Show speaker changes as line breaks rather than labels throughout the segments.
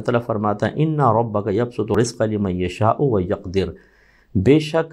اللہ تعالیٰ فرماتا ہے انا رب کا یبس تو رسق علی बेशक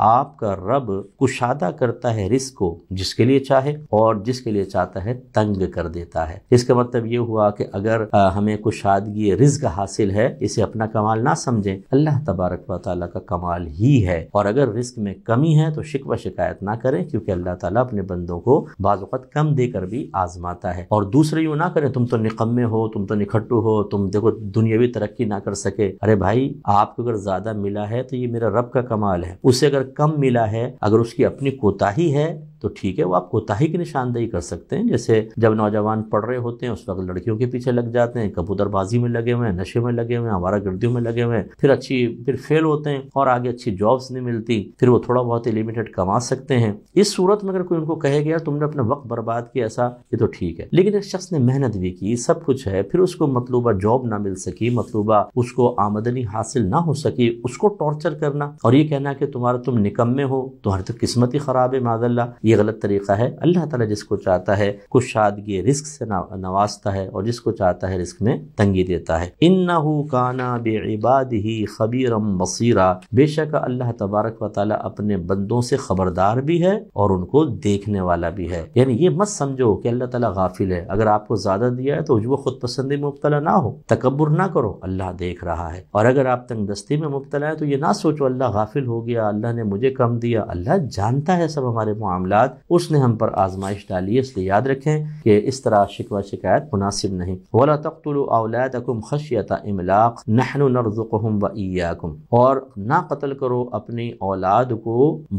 आपका रब कुशादा करता है रिस्क को जिसके लिए चाहे और जिसके लिए चाहता है तंग कर देता है इसका मतलब ये हुआ कि अगर हमें कुशादगी रिस्क हासिल है इसे अपना कमाल ना समझें अल्लाह तबारक व का कमाल ही है और अगर रिस्क में कमी है तो शिकवा शिकायत ना करें क्योंकि अल्लाह ताला अपने बंदों को बाज़त कम देकर भी आजमाता है और दूसरे यूँ ना करें तुम तो निकम्मे हो तुम तो निखटू हो तुम देखो दुनियावी तरक्की ना कर सके अरे भाई आपको अगर ज़्यादा मिला है तो ये मेरा रब का का कमाल है उसे अगर कम मिला है अगर उसकी अपनी कोताही है तो ठीक है वो आप कोताही की निशानदेही कर सकते हैं जैसे जब नौजवान पढ़ रहे होते हैं उस वक्त लड़कियों के पीछे लग जाते हैं कबूतरबाजी में लगे हुए हैं नशे में लगे हुए हैं हमारा गर्दियों में लगे हुए हैं फिर अच्छी फिर फेल होते हैं और आगे अच्छी जॉब्स नहीं मिलती फिर वो थोड़ा बहुत लिमिटेड कमा सकते हैं इस सूरत में अगर कोई उनको कहे गया तुमने अपना वक्त बर्बाद किया ऐसा ये तो ठीक है लेकिन इस शख्स ने मेहनत भी की सब कुछ है फिर उसको मतलूबा जॉब ना मिल सकी मतलूबा उसको आमदनी हासिल ना हो सकी उसको टॉर्चर करना और ये कहना कि तुम्हारा तुम निकम्मे हो तुम्हारी तो किस्मत ही खराब है माजल्ला ये गलत तरीक़ा है अल्लाह ताला जिसको चाहता है कुछ शादगी रिस्क से नवाजता है और जिसको चाहता है रिस्क में तंगी देता है इन काना बेबाद ही खबीरम बसीरा बेशक अल्लाह तबारक व अपने बंदों से खबरदार भी है और उनको देखने वाला भी है यानी ये मत समझो कि अल्लाह ताला गाफिल है अगर आपको ज़्यादा दिया है तो वो खुद पसंदी में मुबतला ना हो तकबर ना करो अल्लाह देख रहा है और अगर आप तंग दस्ती में मुबतला है तो ये ना सोचो अल्लाह गाफिल हो गया अल्लाह ने मुझे कम दिया अल्लाह जानता है सब हमारे मामला बाद उसने हम पर आजमाइश डाली इसलिए याद रखें कि इस तरह शिकवा शिकायत मुनासिब नहीं वला तख्तुल औलादकुम खशियत इमलाक नहनु नरजुकहम व ईयाकुम और ना कत्ल करो अपनी औलाद को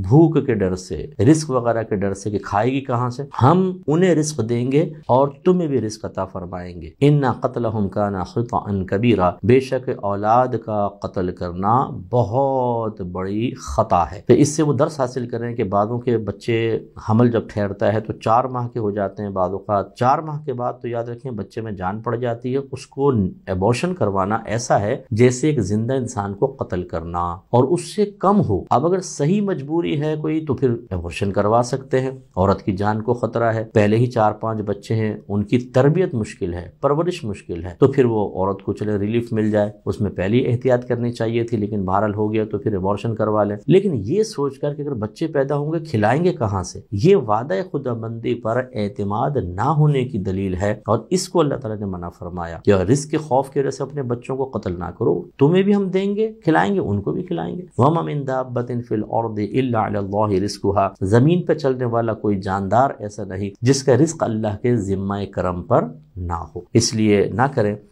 भूख के डर से रिस्क वगैरह के डर से कि खाएगी कहाँ से हम उन्हें रिस्क देंगे और तुम्हें भी रिस्क अता फरमाएंगे इन ना कतल हम का ना खुतन कबीरा बेशक औलाद का कत्ल करना बहुत बड़ी ख़ता है तो इससे वो दर्स हासिल करें कि बादों के बच्चे हमल जब ठहरता है तो चार माह के हो जाते हैं बाद चार माह के बाद तो याद रखें बच्चे में जान पड़ जाती है उसको एबॉर्शन करवाना ऐसा है जैसे एक जिंदा इंसान को कत्ल करना और उससे कम हो अब अगर सही मजबूरी है कोई तो फिर एबॉर्शन करवा सकते हैं औरत की जान को खतरा है पहले ही चार पांच बच्चे हैं उनकी तरबियत मुश्किल है परवरिश मुश्किल है तो फिर वो औरत को चले रिलीफ मिल जाए उसमें पहले एहतियात करनी चाहिए थी लेकिन बहरहाल हो गया तो फिर एबॉर्शन करवा लें लेकिन ये सोच करके अगर बच्चे पैदा होंगे खिलाएंगे कहाँ से ये वादा खुदाबंदी पर एतमाद ना होने की दलील है और इसको अल्लाह तला ने मना फरमाया रिस्क के खौफ की वजह से अपने बच्चों को कत्ल ना करो तुम्हें भी हम देंगे खिलाएंगे उनको भी खिलाएंगे जमीन पर चलने वाला कोई जानदार ऐसा नहीं जिसका रिस्क अल्लाह के जिम्मा करम पर ना हो इसलिए ना करें